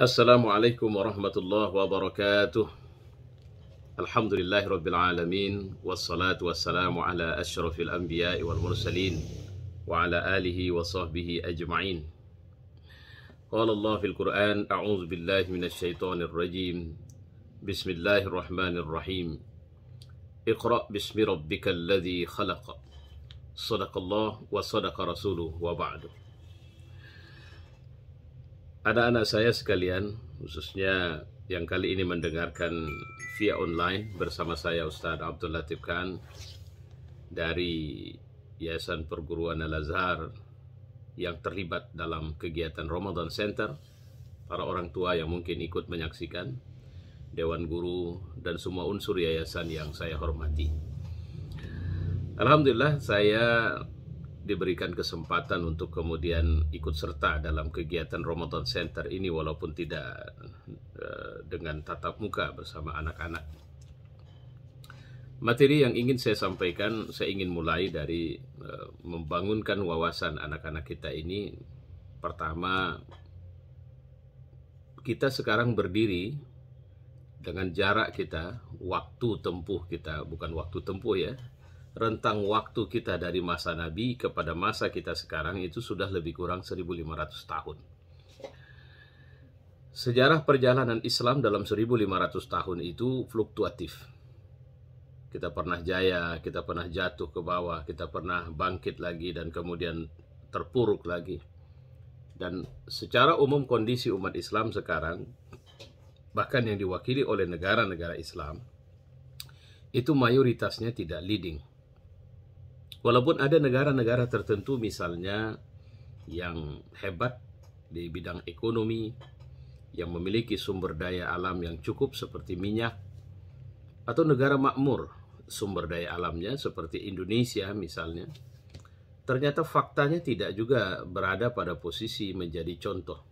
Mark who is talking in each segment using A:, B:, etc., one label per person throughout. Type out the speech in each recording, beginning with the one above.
A: السلام عليكم ورحمة الله وبركاته الحمد لله رب العالمين والصلاة والسلام على أشرف الأنبياء والمرسلين وعلى آله وصحبه أجمعين قال الله في القرآن أعوذ بالله من الشيطان الرجيم بسم الله الرحمن الرحيم اقرأ باسم ربك الذي خلق صدق الله وصدق رسوله وبعده anak-anak saya sekalian, khususnya yang kali ini mendengarkan via online bersama saya Ustaz Abdul Latif Khan dari Yayasan Perguruan Al-Azhar yang terlibat dalam kegiatan Ramadan Center, para orang tua yang mungkin ikut menyaksikan, Dewan Guru, dan semua unsur yayasan yang saya hormati. Alhamdulillah saya diberikan kesempatan untuk kemudian ikut serta dalam kegiatan Ramadan Center ini walaupun tidak eh, dengan tatap muka bersama anak-anak. Materi yang ingin saya sampaikan, saya ingin mulai dari eh, membangunkan wawasan anak-anak kita ini. Pertama, kita sekarang berdiri dengan jarak kita, waktu tempuh kita, bukan waktu tempuh ya, rentang waktu kita dari masa Nabi kepada masa kita sekarang itu sudah lebih kurang 1500 tahun. Sejarah perjalanan Islam dalam 1500 tahun itu fluktuatif. Kita pernah jaya, kita pernah jatuh ke bawah, kita pernah bangkit lagi dan kemudian terpuruk lagi. Dan secara umum kondisi umat Islam sekarang bahkan yang diwakili oleh negara-negara Islam itu mayoritasnya tidak leading Walaupun ada negara-negara tertentu misalnya yang hebat di bidang ekonomi, yang memiliki sumber daya alam yang cukup seperti minyak, atau negara makmur sumber daya alamnya seperti Indonesia misalnya, ternyata faktanya tidak juga berada pada posisi menjadi contoh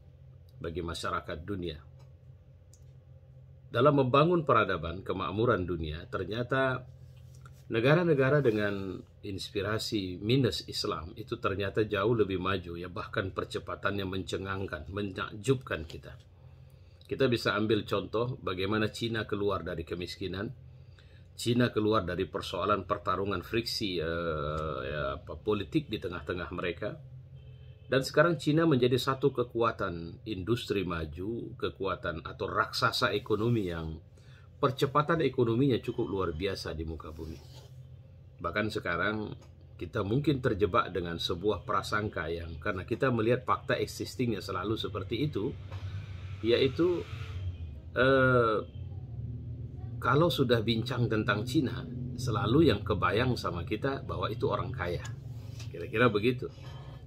A: bagi masyarakat dunia. Dalam membangun peradaban kemakmuran dunia, ternyata Negara-negara dengan inspirasi minus Islam itu ternyata jauh lebih maju ya bahkan percepatannya mencengangkan, menakjubkan kita. Kita bisa ambil contoh bagaimana Cina keluar dari kemiskinan, Cina keluar dari persoalan pertarungan friksi eh, ya, apa, politik di tengah-tengah mereka, dan sekarang Cina menjadi satu kekuatan industri maju, kekuatan atau raksasa ekonomi yang percepatan ekonominya cukup luar biasa di muka bumi. Bahkan sekarang kita mungkin terjebak dengan sebuah prasangka yang karena kita melihat fakta existingnya selalu seperti itu, yaitu eh, kalau sudah bincang tentang Cina, selalu yang kebayang sama kita bahwa itu orang kaya. Kira-kira begitu.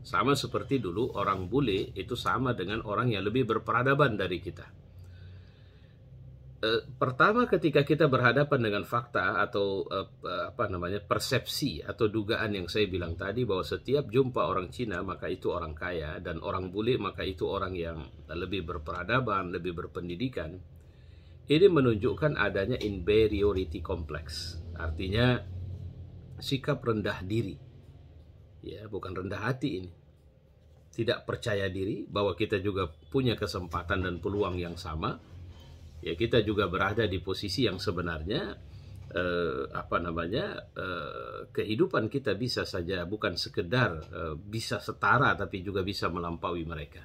A: Sama seperti dulu orang bule itu sama dengan orang yang lebih berperadaban dari kita Eh, pertama ketika kita berhadapan dengan fakta atau eh, eh, apa namanya persepsi atau dugaan yang saya bilang tadi bahwa setiap jumpa orang Cina maka itu orang kaya dan orang bule maka itu orang yang lebih berperadaban, lebih berpendidikan. Ini menunjukkan adanya inferiority complex. Artinya sikap rendah diri. Ya, bukan rendah hati ini. Tidak percaya diri bahwa kita juga punya kesempatan dan peluang yang sama ya kita juga berada di posisi yang sebenarnya eh, apa namanya eh, kehidupan kita bisa saja bukan sekedar eh, bisa setara tapi juga bisa melampaui mereka.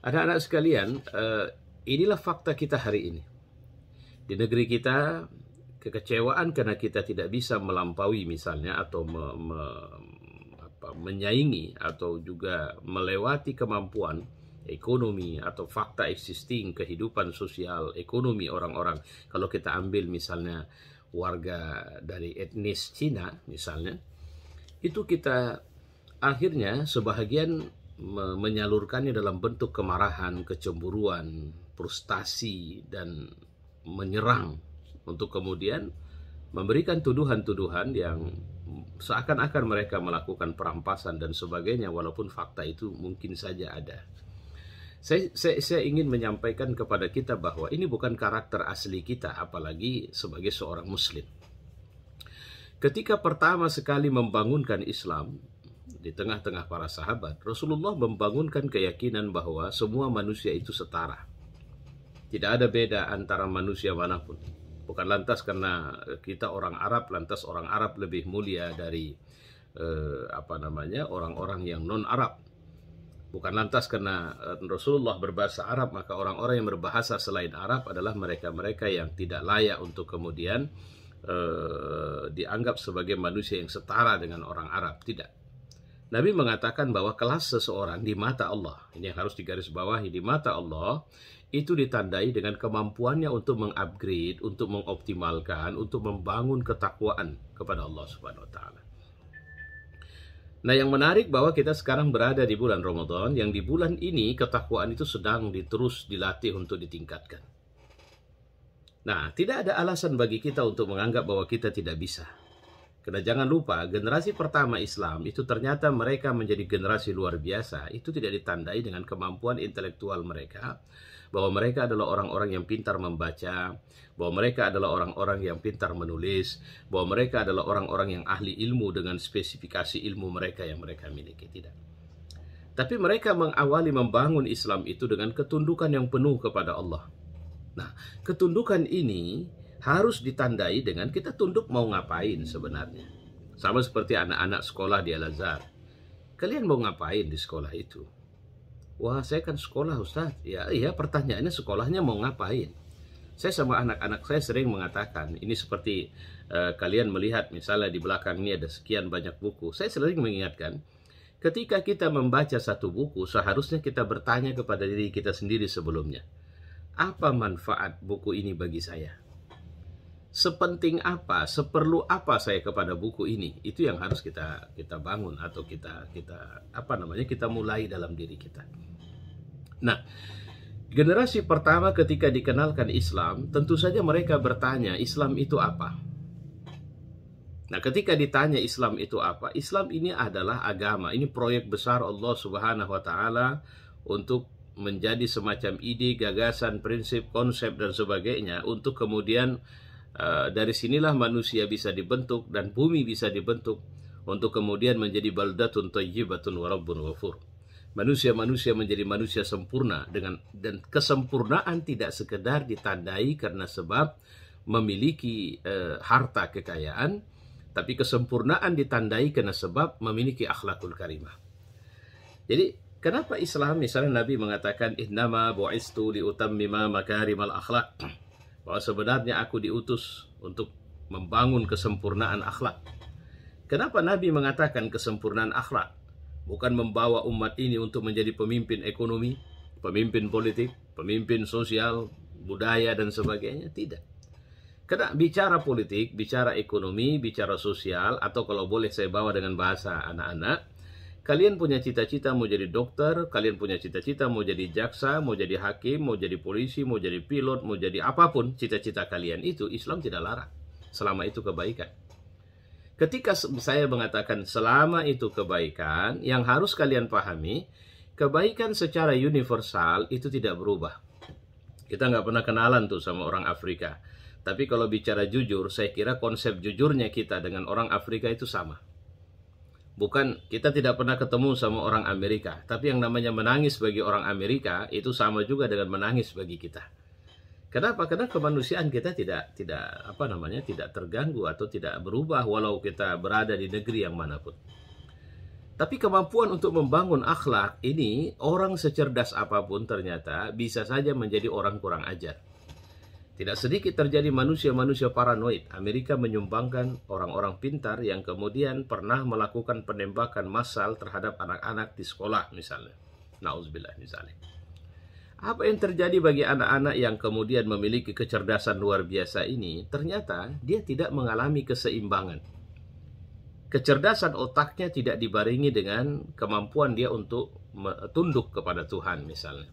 A: Anak-anak sekalian, eh, inilah fakta kita hari ini. Di negeri kita kekecewaan karena kita tidak bisa melampaui misalnya atau me, me, apa, menyaingi atau juga melewati kemampuan ekonomi atau fakta existing kehidupan sosial ekonomi orang-orang. Kalau kita ambil misalnya warga dari etnis Cina misalnya, itu kita akhirnya sebahagian menyalurkannya dalam bentuk kemarahan, kecemburuan, frustasi dan menyerang untuk kemudian memberikan tuduhan-tuduhan yang seakan-akan mereka melakukan perampasan dan sebagainya walaupun fakta itu mungkin saja ada. Saya, saya, saya ingin menyampaikan kepada kita bahwa ini bukan karakter asli kita, apalagi sebagai seorang Muslim. Ketika pertama sekali membangunkan Islam di tengah-tengah para sahabat, Rasulullah membangunkan keyakinan bahwa semua manusia itu setara. Tidak ada beda antara manusia manapun. Bukan lantas karena kita orang Arab, lantas orang Arab lebih mulia dari eh, apa namanya orang-orang yang non Arab Bukan lantas karena eh, Rasulullah berbahasa Arab, maka orang-orang yang berbahasa selain Arab adalah mereka-mereka yang tidak layak untuk kemudian eh, dianggap sebagai manusia yang setara dengan orang Arab. Tidak. Nabi mengatakan bahwa kelas seseorang di mata Allah, ini yang harus digarisbawahi di mata Allah, itu ditandai dengan kemampuannya untuk mengupgrade, untuk mengoptimalkan, untuk membangun ketakwaan kepada Allah Subhanahu wa taala. Nah, yang menarik bahwa kita sekarang berada di bulan Ramadan, yang di bulan ini ketakwaan itu sedang diterus dilatih untuk ditingkatkan. Nah, tidak ada alasan bagi kita untuk menganggap bahwa kita tidak bisa. Karena jangan lupa, generasi pertama Islam itu ternyata mereka menjadi generasi luar biasa. Itu tidak ditandai dengan kemampuan intelektual mereka, bahwa mereka adalah orang-orang yang pintar membaca, bahwa mereka adalah orang-orang yang pintar menulis, bahwa mereka adalah orang-orang yang ahli ilmu dengan spesifikasi ilmu mereka yang mereka miliki. Tidak. Tapi mereka mengawali membangun Islam itu dengan ketundukan yang penuh kepada Allah. Nah, ketundukan ini harus ditandai dengan kita tunduk mau ngapain sebenarnya. Sama seperti anak-anak sekolah di Al-Azhar. Kalian mau ngapain di sekolah itu? Wah, saya kan sekolah Ustaz. Ya, iya pertanyaannya sekolahnya mau ngapain? Saya sama anak-anak saya sering mengatakan, ini seperti uh, kalian melihat misalnya di belakang ini ada sekian banyak buku. Saya sering mengingatkan, ketika kita membaca satu buku, seharusnya kita bertanya kepada diri kita sendiri sebelumnya. Apa manfaat buku ini bagi saya? sepenting apa, seperlu apa saya kepada buku ini? Itu yang harus kita kita bangun atau kita kita apa namanya? kita mulai dalam diri kita. Nah, generasi pertama ketika dikenalkan Islam, tentu saja mereka bertanya, Islam itu apa? Nah, ketika ditanya Islam itu apa? Islam ini adalah agama. Ini proyek besar Allah Subhanahu wa taala untuk menjadi semacam ide, gagasan, prinsip, konsep dan sebagainya untuk kemudian Eh, dari sinilah manusia bisa dibentuk dan bumi bisa dibentuk untuk kemudian menjadi baldatun thayyibatun wa rabbun ghafur. Manusia-manusia menjadi manusia sempurna dengan dan kesempurnaan tidak sekedar ditandai karena sebab memiliki uh, harta kekayaan, tapi kesempurnaan ditandai karena sebab memiliki akhlakul karimah. Jadi kenapa Islam misalnya Nabi mengatakan innama bu'istu liutammima makarimal akhlak bahwa sebenarnya aku diutus untuk membangun kesempurnaan akhlak. Kenapa Nabi mengatakan kesempurnaan akhlak? Bukan membawa umat ini untuk menjadi pemimpin ekonomi, pemimpin politik, pemimpin sosial, budaya dan sebagainya, tidak. Karena bicara politik, bicara ekonomi, bicara sosial atau kalau boleh saya bawa dengan bahasa anak-anak, Kalian punya cita-cita mau jadi dokter, kalian punya cita-cita mau jadi jaksa, mau jadi hakim, mau jadi polisi, mau jadi pilot, mau jadi apapun cita-cita kalian itu Islam tidak larang. Selama itu kebaikan. Ketika saya mengatakan selama itu kebaikan, yang harus kalian pahami, kebaikan secara universal itu tidak berubah. Kita nggak pernah kenalan tuh sama orang Afrika. Tapi kalau bicara jujur, saya kira konsep jujurnya kita dengan orang Afrika itu sama bukan kita tidak pernah ketemu sama orang Amerika, tapi yang namanya menangis bagi orang Amerika itu sama juga dengan menangis bagi kita. Kenapa? Karena kemanusiaan kita tidak tidak apa namanya tidak terganggu atau tidak berubah walau kita berada di negeri yang manapun. Tapi kemampuan untuk membangun akhlak ini orang secerdas apapun ternyata bisa saja menjadi orang kurang ajar. Tidak sedikit terjadi manusia-manusia paranoid. Amerika menyumbangkan orang-orang pintar yang kemudian pernah melakukan penembakan massal terhadap anak-anak di sekolah misalnya. Nauzubillah misalnya. Apa yang terjadi bagi anak-anak yang kemudian memiliki kecerdasan luar biasa ini? Ternyata dia tidak mengalami keseimbangan. Kecerdasan otaknya tidak dibaringi dengan kemampuan dia untuk tunduk kepada Tuhan misalnya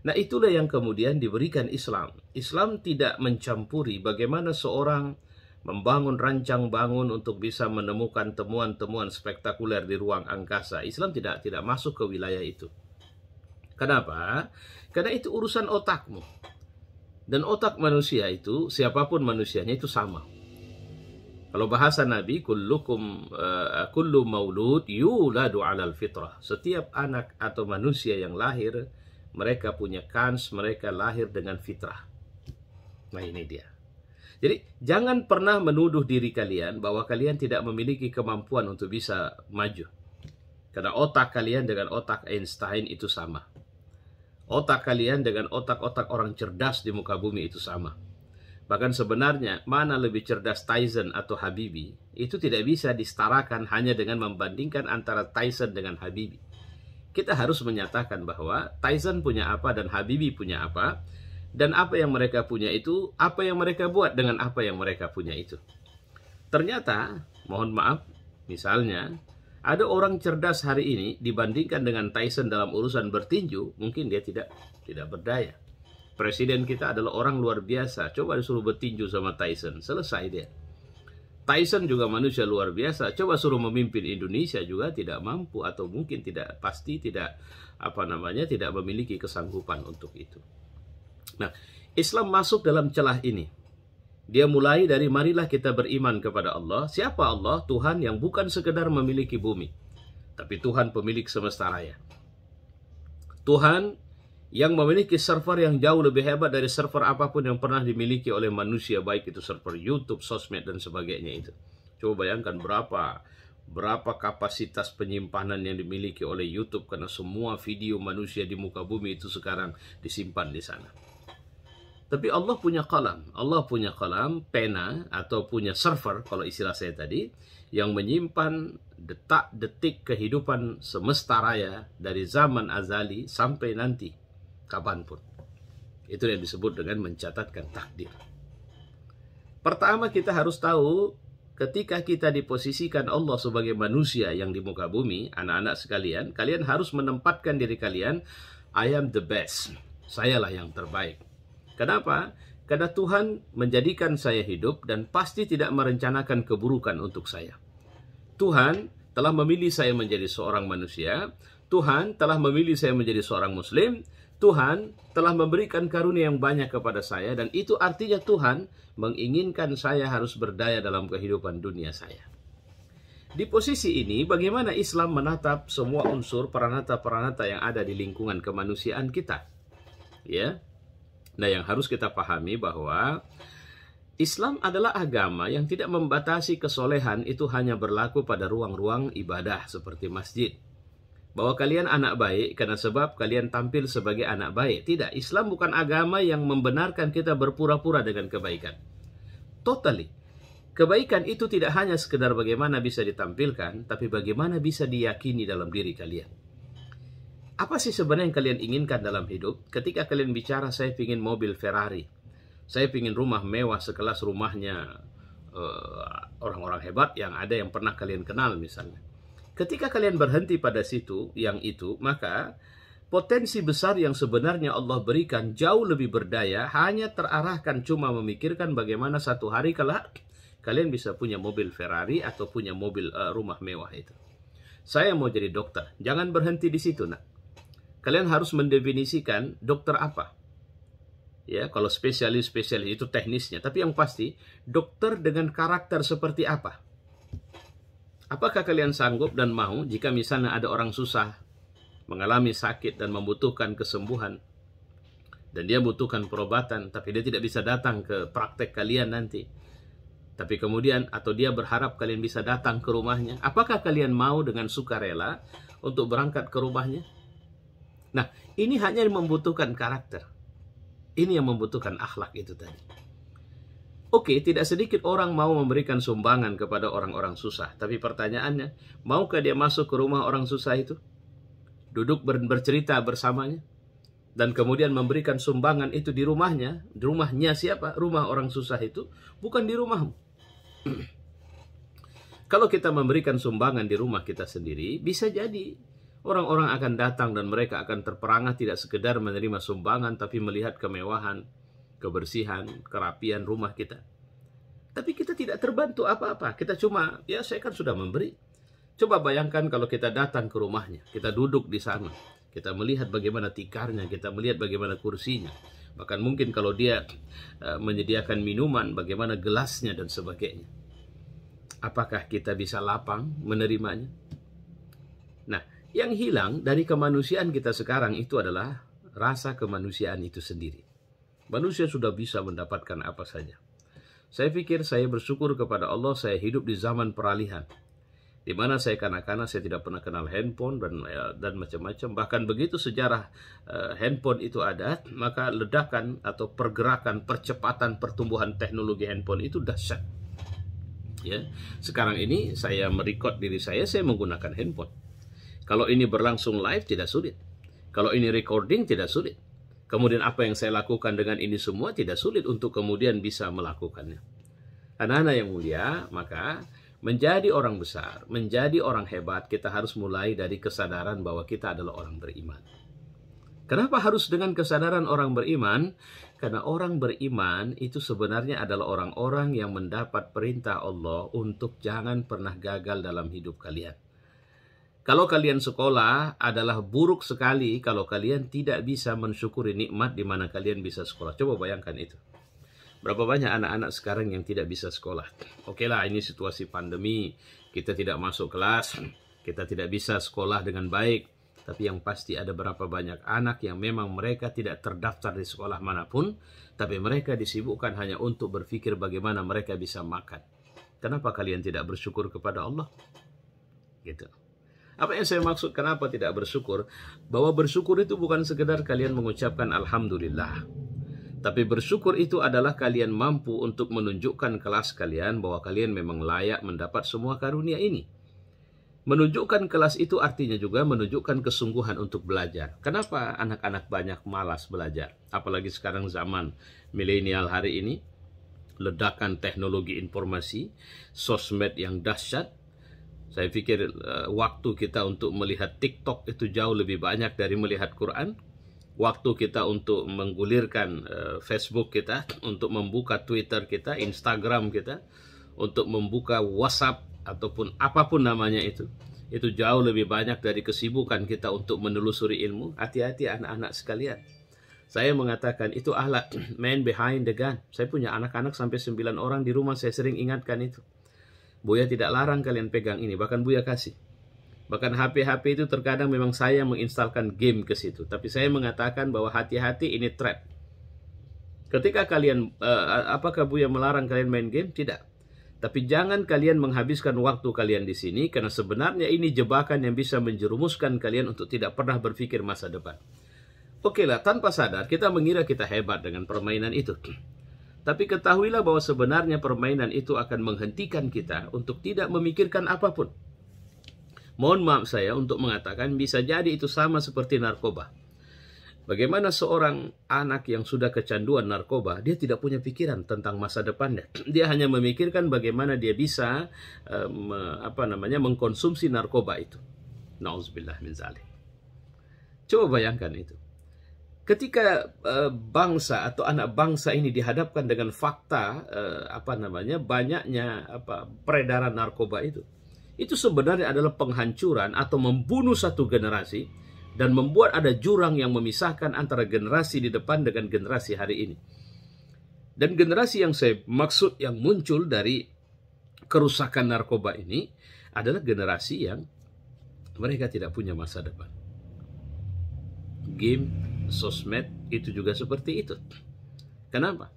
A: Nah, itulah yang kemudian diberikan Islam. Islam tidak mencampuri bagaimana seorang membangun rancang bangun untuk bisa menemukan temuan-temuan spektakuler di ruang angkasa. Islam tidak tidak masuk ke wilayah itu. Kenapa? Karena itu urusan otakmu. Dan otak manusia itu siapapun manusianya itu sama. Kalau bahasa Nabi, kullukum uh, kullu maulud yuladu alal fitrah. Setiap anak atau manusia yang lahir mereka punya kans, mereka lahir dengan fitrah. Nah ini dia. Jadi jangan pernah menuduh diri kalian bahwa kalian tidak memiliki kemampuan untuk bisa maju. Karena otak kalian dengan otak Einstein itu sama. Otak kalian dengan otak-otak orang cerdas di muka bumi itu sama. Bahkan sebenarnya mana lebih cerdas Tyson atau Habibi itu tidak bisa disetarakan hanya dengan membandingkan antara Tyson dengan Habibi kita harus menyatakan bahwa Tyson punya apa dan Habibi punya apa dan apa yang mereka punya itu apa yang mereka buat dengan apa yang mereka punya itu. Ternyata, mohon maaf, misalnya ada orang cerdas hari ini dibandingkan dengan Tyson dalam urusan bertinju, mungkin dia tidak tidak berdaya. Presiden kita adalah orang luar biasa. Coba disuruh bertinju sama Tyson, selesai dia. Tyson juga manusia luar biasa. Coba suruh memimpin Indonesia juga tidak mampu atau mungkin tidak pasti tidak apa namanya tidak memiliki kesanggupan untuk itu. Nah, Islam masuk dalam celah ini. Dia mulai dari marilah kita beriman kepada Allah. Siapa Allah? Tuhan yang bukan sekedar memiliki bumi, tapi Tuhan pemilik semesta raya. Tuhan yang memiliki server yang jauh lebih hebat dari server apapun yang pernah dimiliki oleh manusia baik itu server YouTube, sosmed dan sebagainya itu. Coba bayangkan berapa berapa kapasitas penyimpanan yang dimiliki oleh YouTube karena semua video manusia di muka bumi itu sekarang disimpan di sana. Tapi Allah punya kolam, Allah punya kolam, pena atau punya server kalau istilah saya tadi yang menyimpan detak-detik kehidupan semesta raya dari zaman azali sampai nanti kapanpun. Itu yang disebut dengan mencatatkan takdir. Pertama kita harus tahu ketika kita diposisikan Allah sebagai manusia yang di muka bumi, anak-anak sekalian, kalian harus menempatkan diri kalian, I am the best. Sayalah yang terbaik. Kenapa? Karena Tuhan menjadikan saya hidup dan pasti tidak merencanakan keburukan untuk saya. Tuhan telah memilih saya menjadi seorang manusia, Tuhan telah memilih saya menjadi seorang muslim, Tuhan telah memberikan karunia yang banyak kepada saya dan itu artinya Tuhan menginginkan saya harus berdaya dalam kehidupan dunia saya. Di posisi ini bagaimana Islam menatap semua unsur peranata-peranata yang ada di lingkungan kemanusiaan kita? Ya. Nah, yang harus kita pahami bahwa Islam adalah agama yang tidak membatasi kesolehan itu hanya berlaku pada ruang-ruang ibadah seperti masjid bahwa kalian anak baik karena sebab kalian tampil sebagai anak baik. Tidak, Islam bukan agama yang membenarkan kita berpura-pura dengan kebaikan. Totally. Kebaikan itu tidak hanya sekedar bagaimana bisa ditampilkan, tapi bagaimana bisa diyakini dalam diri kalian. Apa sih sebenarnya yang kalian inginkan dalam hidup? Ketika kalian bicara, saya ingin mobil Ferrari. Saya ingin rumah mewah sekelas rumahnya eh, orang-orang uh, hebat yang ada yang pernah kalian kenal misalnya Ketika kalian berhenti pada situ, yang itu, maka potensi besar yang sebenarnya Allah berikan jauh lebih berdaya hanya terarahkan cuma memikirkan bagaimana satu hari kelak kalian bisa punya mobil Ferrari atau punya mobil uh, rumah mewah itu. Saya mau jadi dokter. Jangan berhenti di situ, nak. Kalian harus mendefinisikan dokter apa. Ya, kalau spesialis-spesialis itu teknisnya, tapi yang pasti dokter dengan karakter seperti apa? Apakah kalian sanggup dan mau jika misalnya ada orang susah, mengalami sakit dan membutuhkan kesembuhan, dan dia butuhkan perobatan, tapi dia tidak bisa datang ke praktek kalian nanti. Tapi kemudian, atau dia berharap kalian bisa datang ke rumahnya. Apakah kalian mau dengan sukarela untuk berangkat ke rumahnya? Nah, ini hanya membutuhkan karakter. Ini yang membutuhkan akhlak itu tadi. Oke, okay, tidak sedikit orang mau memberikan sumbangan kepada orang-orang susah. Tapi pertanyaannya, maukah dia masuk ke rumah orang susah itu? Duduk ber bercerita bersamanya? Dan kemudian memberikan sumbangan itu di rumahnya. Di rumahnya siapa? Rumah orang susah itu bukan di rumahmu. Kalau kita memberikan sumbangan di rumah kita sendiri, bisa jadi orang-orang akan datang dan mereka akan terperangah tidak sekedar menerima sumbangan tapi melihat kemewahan, kebersihan, kerapian rumah kita. Tapi kita tidak terbantu apa-apa. Kita cuma, ya saya kan sudah memberi. Coba bayangkan kalau kita datang ke rumahnya, kita duduk di sana, kita melihat bagaimana tikarnya, kita melihat bagaimana kursinya. Bahkan mungkin kalau dia eh, menyediakan minuman, bagaimana gelasnya dan sebagainya. Apakah kita bisa lapang menerimanya? Nah, yang hilang dari kemanusiaan kita sekarang itu adalah rasa kemanusiaan itu sendiri. Manusia sudah bisa mendapatkan apa saja. Saya pikir saya bersyukur kepada Allah saya hidup di zaman peralihan. Di mana saya kanak-kanak saya tidak pernah kenal handphone dan eh, dan macam-macam. Bahkan begitu sejarah eh, handphone itu ada, maka ledakan atau pergerakan percepatan pertumbuhan teknologi handphone itu dahsyat. Ya. Sekarang ini saya merekod diri saya saya menggunakan handphone. Kalau ini berlangsung live tidak sulit. Kalau ini recording tidak sulit. Kemudian apa yang saya lakukan dengan ini semua tidak sulit untuk kemudian bisa melakukannya. Anak-anak yang mulia, maka menjadi orang besar, menjadi orang hebat, kita harus mulai dari kesadaran bahwa kita adalah orang beriman. Kenapa harus dengan kesadaran orang beriman? Karena orang beriman itu sebenarnya adalah orang-orang yang mendapat perintah Allah untuk jangan pernah gagal dalam hidup kalian. Kalau kalian sekolah adalah buruk sekali kalau kalian tidak bisa mensyukuri nikmat di mana kalian bisa sekolah. Coba bayangkan itu. Berapa banyak anak-anak sekarang yang tidak bisa sekolah? Oke lah, ini situasi pandemi. Kita tidak masuk kelas. Kita tidak bisa sekolah dengan baik. Tapi yang pasti ada berapa banyak anak yang memang mereka tidak terdaftar di sekolah manapun. Tapi mereka disibukkan hanya untuk berpikir bagaimana mereka bisa makan. Kenapa kalian tidak bersyukur kepada Allah? Gitu. Apa yang saya maksud kenapa tidak bersyukur? Bahwa bersyukur itu bukan sekedar kalian mengucapkan Alhamdulillah. Tapi bersyukur itu adalah kalian mampu untuk menunjukkan kelas kalian bahwa kalian memang layak mendapat semua karunia ini. Menunjukkan kelas itu artinya juga menunjukkan kesungguhan untuk belajar. Kenapa anak-anak banyak malas belajar? Apalagi sekarang zaman milenial hari ini, ledakan teknologi informasi, sosmed yang dahsyat, saya pikir uh, waktu kita untuk melihat TikTok itu jauh lebih banyak dari melihat Quran. Waktu kita untuk menggulirkan uh, Facebook kita, untuk membuka Twitter kita, Instagram kita, untuk membuka WhatsApp ataupun apapun namanya itu itu jauh lebih banyak dari kesibukan kita untuk menelusuri ilmu. Hati-hati anak-anak sekalian. Saya mengatakan itu ahlak, man behind the gun. Saya punya anak-anak sampai 9 orang di rumah, saya sering ingatkan itu. Buya tidak larang kalian pegang ini, bahkan Buya kasih. Bahkan HP-HP itu terkadang memang saya menginstalkan game ke situ, tapi saya mengatakan bahwa hati-hati ini trap. Ketika kalian uh, apakah Buya melarang kalian main game? Tidak. Tapi jangan kalian menghabiskan waktu kalian di sini karena sebenarnya ini jebakan yang bisa menjerumuskan kalian untuk tidak pernah berpikir masa depan. Oke lah, tanpa sadar kita mengira kita hebat dengan permainan itu. Tapi ketahuilah bahwa sebenarnya permainan itu akan menghentikan kita untuk tidak memikirkan apapun. Mohon maaf saya untuk mengatakan bisa jadi itu sama seperti narkoba. Bagaimana seorang anak yang sudah kecanduan narkoba, dia tidak punya pikiran tentang masa depannya. Dia hanya memikirkan bagaimana dia bisa um, apa namanya mengkonsumsi narkoba itu. Nauzubillah min zalik. Coba bayangkan itu ketika uh, bangsa atau anak bangsa ini dihadapkan dengan fakta uh, apa namanya banyaknya apa peredaran narkoba itu itu sebenarnya adalah penghancuran atau membunuh satu generasi dan membuat ada jurang yang memisahkan antara generasi di depan dengan generasi hari ini dan generasi yang saya maksud yang muncul dari kerusakan narkoba ini adalah generasi yang mereka tidak punya masa depan game sosmed itu juga seperti itu. Kenapa?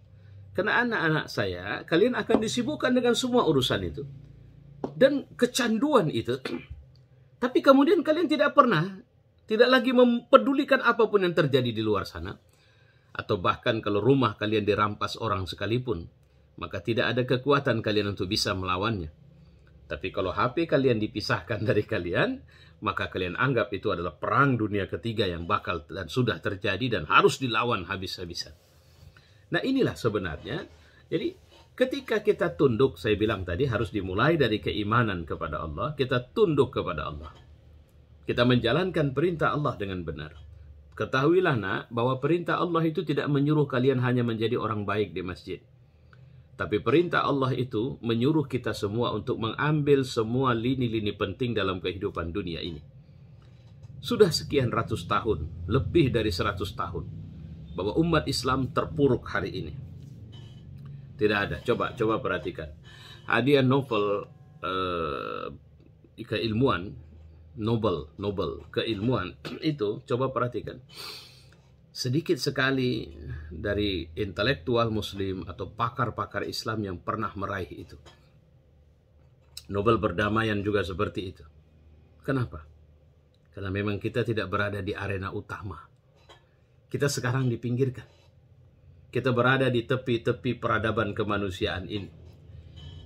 A: Karena anak-anak saya, kalian akan disibukkan dengan semua urusan itu. Dan kecanduan itu. Tapi kemudian kalian tidak pernah, tidak lagi mempedulikan apapun yang terjadi di luar sana. Atau bahkan kalau rumah kalian dirampas orang sekalipun, maka tidak ada kekuatan kalian untuk bisa melawannya. Tapi kalau HP kalian dipisahkan dari kalian, maka kalian anggap itu adalah perang dunia ketiga yang bakal dan sudah terjadi dan harus dilawan habis-habisan. Nah inilah sebenarnya, jadi ketika kita tunduk, saya bilang tadi harus dimulai dari keimanan kepada Allah, kita tunduk kepada Allah. Kita menjalankan perintah Allah dengan benar. Ketahuilah nak, bahwa perintah Allah itu tidak menyuruh kalian hanya menjadi orang baik di masjid tapi perintah Allah itu menyuruh kita semua untuk mengambil semua lini-lini penting dalam kehidupan dunia ini. Sudah sekian ratus tahun, lebih dari seratus tahun, bahwa umat Islam terpuruk hari ini. Tidak ada. Coba, coba perhatikan. Hadiah novel eh, keilmuan, Nobel, Nobel keilmuan itu, coba perhatikan sedikit sekali dari intelektual muslim atau pakar-pakar Islam yang pernah meraih itu. Nobel perdamaian juga seperti itu. Kenapa? Karena memang kita tidak berada di arena utama. Kita sekarang dipinggirkan. Kita berada di tepi-tepi peradaban kemanusiaan ini.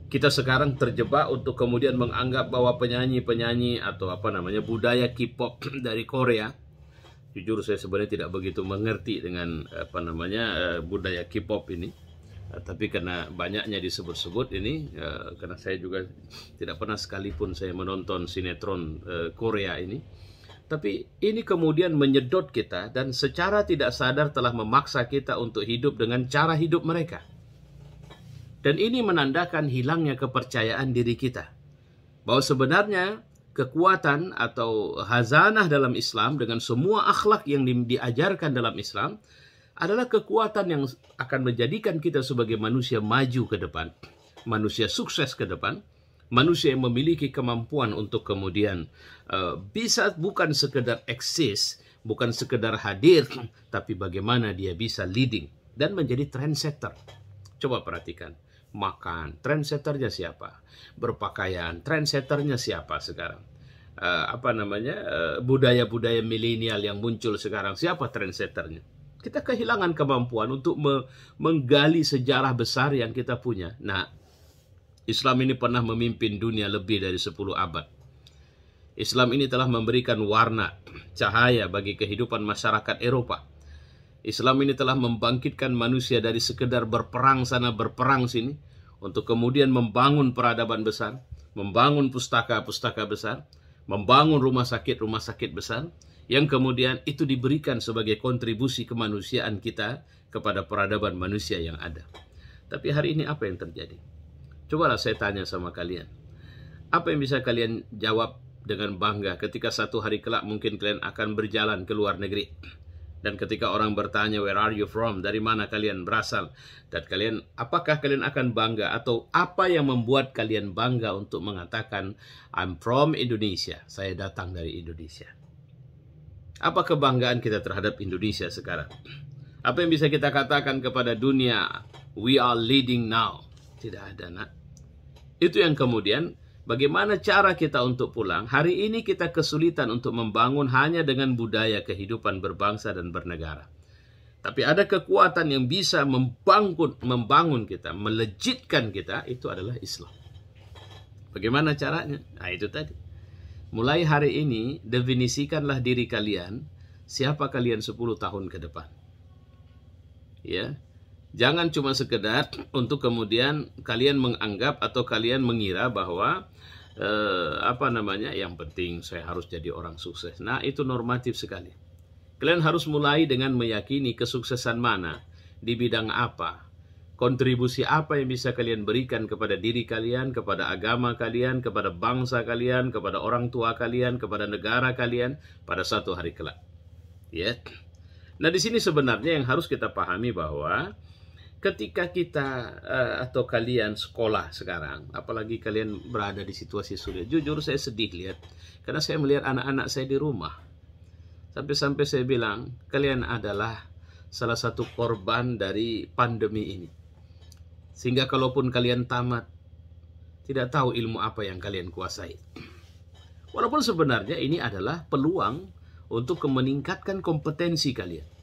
A: Kita sekarang terjebak untuk kemudian menganggap bahwa penyanyi-penyanyi atau apa namanya budaya K-pop dari Korea jujur saya sebenarnya tidak begitu mengerti dengan apa namanya eh, budaya K-pop ini eh, tapi karena banyaknya disebut-sebut ini eh, karena saya juga tidak pernah sekalipun saya menonton sinetron Korea ini tapi ini kemudian menyedot kita dan secara tidak sadar telah memaksa kita untuk hidup dengan cara hidup mereka. Dan ini menandakan hilangnya kepercayaan diri kita. Bahwa sebenarnya kekuatan atau hazanah dalam Islam dengan semua akhlak yang di, diajarkan dalam Islam adalah kekuatan yang akan menjadikan kita sebagai manusia maju ke depan, manusia sukses ke depan, manusia yang memiliki kemampuan untuk kemudian uh, bisa bukan sekedar eksis, bukan sekedar hadir, tapi bagaimana dia bisa leading dan menjadi trendsetter. Coba perhatikan makan. Trendsetternya siapa? Berpakaian. Trendsetternya siapa sekarang? Uh, apa namanya? Uh, budaya-budaya milenial yang muncul sekarang siapa trendsetternya? Kita kehilangan kemampuan untuk me menggali sejarah besar yang kita punya. Nah, Islam ini pernah memimpin dunia lebih dari 10 abad. Islam ini telah memberikan warna, cahaya bagi kehidupan masyarakat Eropa Islam ini telah membangkitkan manusia dari sekedar berperang sana berperang sini untuk kemudian membangun peradaban besar, membangun pustaka-pustaka besar, membangun rumah sakit-rumah sakit besar yang kemudian itu diberikan sebagai kontribusi kemanusiaan kita kepada peradaban manusia yang ada. Tapi hari ini apa yang terjadi? Cobalah saya tanya sama kalian. Apa yang bisa kalian jawab dengan bangga ketika satu hari kelak mungkin kalian akan berjalan ke luar negeri? Dan ketika orang bertanya, where are you from? Dari mana kalian berasal? Dan kalian, apakah kalian akan bangga? Atau apa yang membuat kalian bangga untuk mengatakan, I'm from Indonesia. Saya datang dari Indonesia. Apa kebanggaan kita terhadap Indonesia sekarang? Apa yang bisa kita katakan kepada dunia? We are leading now. Tidak ada, nak. Itu yang kemudian Bagaimana cara kita untuk pulang? Hari ini kita kesulitan untuk membangun hanya dengan budaya kehidupan berbangsa dan bernegara. Tapi ada kekuatan yang bisa membangun, membangun kita, melejitkan kita, itu adalah Islam. Bagaimana caranya? Nah itu tadi. Mulai hari ini, definisikanlah diri kalian, siapa kalian 10 tahun ke depan. Ya, Jangan cuma sekedar untuk kemudian kalian menganggap atau kalian mengira bahwa eh, apa namanya yang penting saya harus jadi orang sukses. Nah, itu normatif sekali. Kalian harus mulai dengan meyakini kesuksesan mana, di bidang apa, kontribusi apa yang bisa kalian berikan kepada diri kalian, kepada agama kalian, kepada bangsa kalian, kepada orang tua kalian, kepada negara kalian pada satu hari kelak. Ya. Yeah. Nah, di sini sebenarnya yang harus kita pahami bahwa ketika kita uh, atau kalian sekolah sekarang, apalagi kalian berada di situasi sulit, jujur saya sedih lihat karena saya melihat anak-anak saya di rumah. Sampai-sampai saya bilang, kalian adalah salah satu korban dari pandemi ini. Sehingga kalaupun kalian tamat, tidak tahu ilmu apa yang kalian kuasai. Walaupun sebenarnya ini adalah peluang untuk meningkatkan kompetensi kalian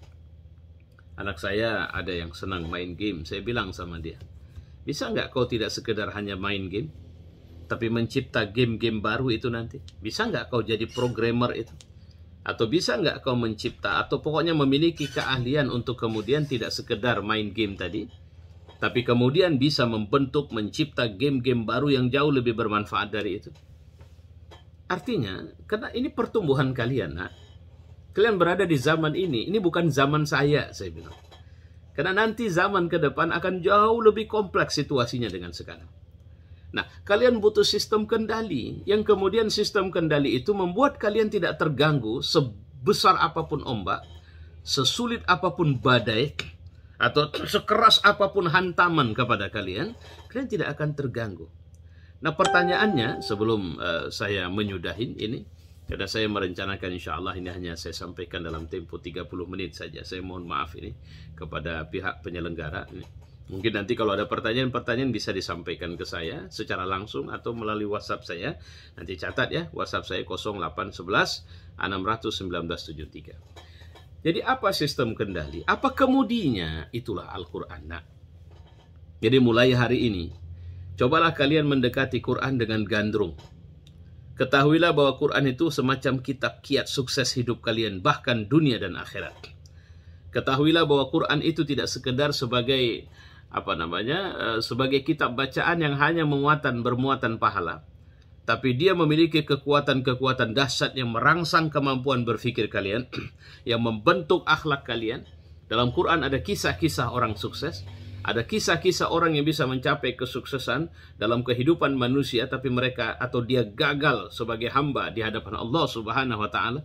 A: Anak saya ada yang senang main game. Saya bilang sama dia, bisa nggak kau tidak sekedar hanya main game, tapi mencipta game-game baru itu nanti? Bisa nggak kau jadi programmer itu? Atau bisa nggak kau mencipta atau pokoknya memiliki keahlian untuk kemudian tidak sekedar main game tadi, tapi kemudian bisa membentuk, mencipta game-game baru yang jauh lebih bermanfaat dari itu? Artinya, karena ini pertumbuhan kalian, nak. Kalian berada di zaman ini, ini bukan zaman saya, saya bilang. Karena nanti zaman ke depan akan jauh lebih kompleks situasinya dengan sekarang. Nah, kalian butuh sistem kendali yang kemudian sistem kendali itu membuat kalian tidak terganggu sebesar apapun ombak, sesulit apapun badai, atau sekeras apapun hantaman kepada kalian, kalian tidak akan terganggu. Nah, pertanyaannya sebelum uh, saya menyudahin ini, karena saya merencanakan insya Allah ini hanya saya sampaikan dalam tempo 30 menit saja. Saya mohon maaf ini kepada pihak penyelenggara. Mungkin nanti kalau ada pertanyaan-pertanyaan bisa disampaikan ke saya secara langsung atau melalui WhatsApp saya. Nanti catat ya, WhatsApp saya 0811 61973. Jadi apa sistem kendali? Apa kemudinya? Itulah Al-Quran. Nah, jadi mulai hari ini, cobalah kalian mendekati Quran dengan gandrung Ketahuilah bahwa Quran itu semacam kitab kiat sukses hidup kalian, bahkan dunia dan akhirat. Ketahuilah bahwa Quran itu tidak sekedar sebagai apa namanya eh, sebagai kitab bacaan yang hanya menguatan bermuatan pahala tapi dia memiliki kekuatan-kekuatan dahsyat yang merangsang kemampuan berpikir kalian yang membentuk akhlak kalian dalam Quran ada kisah-kisah orang sukses ada kisah-kisah orang yang bisa mencapai kesuksesan dalam kehidupan manusia tapi mereka atau dia gagal sebagai hamba di hadapan Allah Subhanahu wa taala.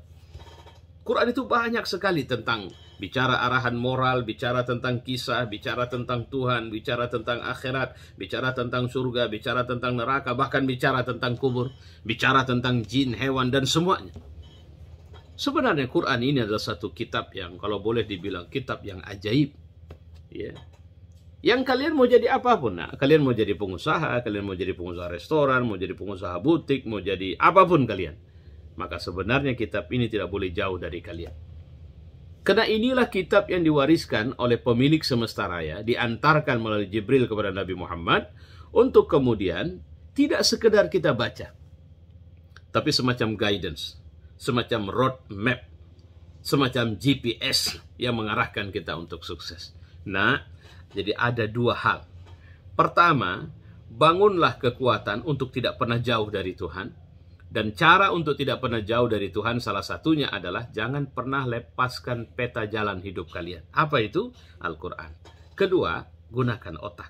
A: Quran itu banyak sekali tentang bicara arahan moral, bicara tentang kisah, bicara tentang Tuhan, bicara tentang akhirat, bicara tentang surga, bicara tentang neraka, bahkan bicara tentang kubur, bicara tentang jin, hewan dan semuanya. Sebenarnya Quran ini adalah satu kitab yang kalau boleh dibilang kitab yang ajaib. Ya. Yeah yang kalian mau jadi apapun, nah, kalian mau jadi pengusaha, kalian mau jadi pengusaha restoran, mau jadi pengusaha butik, mau jadi apapun kalian. Maka sebenarnya kitab ini tidak boleh jauh dari kalian. Karena inilah kitab yang diwariskan oleh pemilik semesta raya, diantarkan melalui Jibril kepada Nabi Muhammad, untuk kemudian tidak sekedar kita baca, tapi semacam guidance, semacam roadmap, semacam GPS yang mengarahkan kita untuk sukses. Nah, jadi ada dua hal. Pertama, bangunlah kekuatan untuk tidak pernah jauh dari Tuhan. Dan cara untuk tidak pernah jauh dari Tuhan salah satunya adalah jangan pernah lepaskan peta jalan hidup kalian. Apa itu? Al-Quran. Kedua, gunakan otak.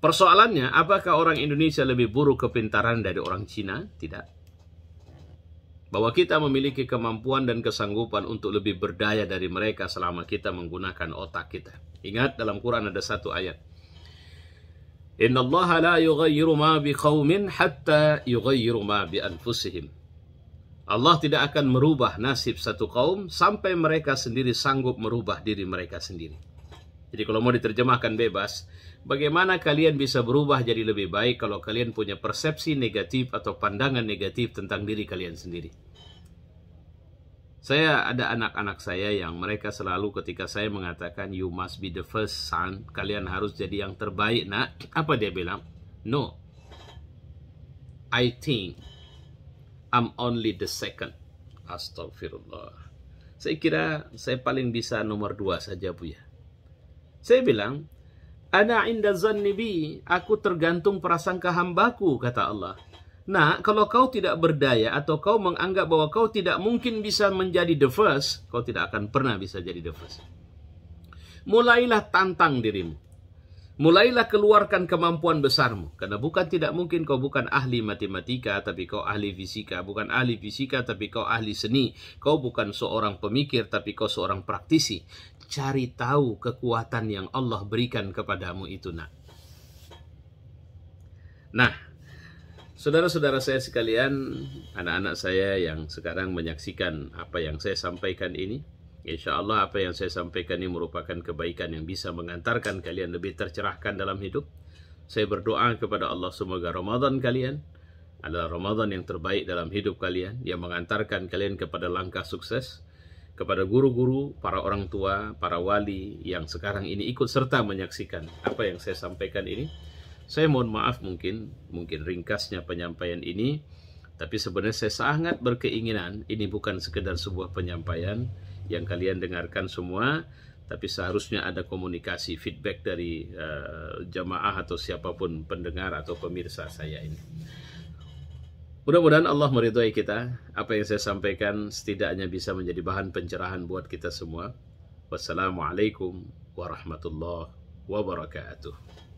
A: Persoalannya, apakah orang Indonesia lebih buruk kepintaran dari orang Cina? Tidak bahwa kita memiliki kemampuan dan kesanggupan untuk lebih berdaya dari mereka selama kita menggunakan otak kita. Ingat dalam Quran ada satu ayat. Inna Allah la yughayyiru ma biqaumin hatta yughayyiru ma bi anfusihim. Allah tidak akan merubah nasib satu kaum sampai mereka sendiri sanggup merubah diri mereka sendiri. Jadi kalau mau diterjemahkan bebas, bagaimana kalian bisa berubah jadi lebih baik kalau kalian punya persepsi negatif atau pandangan negatif tentang diri kalian sendiri? Saya ada anak-anak saya yang mereka selalu ketika saya mengatakan you must be the first son, kalian harus jadi yang terbaik, nak. Apa dia bilang? No. I think I'm only the second. Astagfirullah. Saya kira saya paling bisa nomor dua saja, Bu ya saya bilang, Ana inda zannibi, aku tergantung perasaan hambaku, kata Allah. Nah, kalau kau tidak berdaya atau kau menganggap bahwa kau tidak mungkin bisa menjadi the first, kau tidak akan pernah bisa jadi the first. Mulailah tantang dirimu. Mulailah keluarkan kemampuan besarmu. Karena bukan tidak mungkin kau bukan ahli matematika, tapi kau ahli fisika. Bukan ahli fisika, tapi kau ahli seni. Kau bukan seorang pemikir, tapi kau seorang praktisi cari tahu kekuatan yang Allah berikan kepadamu itu nak. Nah, saudara-saudara saya sekalian, anak-anak saya yang sekarang menyaksikan apa yang saya sampaikan ini, Insya Allah apa yang saya sampaikan ini merupakan kebaikan yang bisa mengantarkan kalian lebih tercerahkan dalam hidup. Saya berdoa kepada Allah semoga Ramadan kalian adalah Ramadan yang terbaik dalam hidup kalian yang mengantarkan kalian kepada langkah sukses kepada guru-guru, para orang tua, para wali yang sekarang ini ikut serta menyaksikan apa yang saya sampaikan ini. Saya mohon maaf mungkin, mungkin ringkasnya penyampaian ini, tapi sebenarnya saya sangat berkeinginan ini bukan sekedar sebuah penyampaian yang kalian dengarkan semua, tapi seharusnya ada komunikasi feedback dari uh, jamaah atau siapapun pendengar atau pemirsa saya ini. Mudah-mudahan Allah meridhai kita. Apa yang saya sampaikan setidaknya bisa menjadi bahan pencerahan buat kita semua. Wassalamualaikum warahmatullahi wabarakatuh.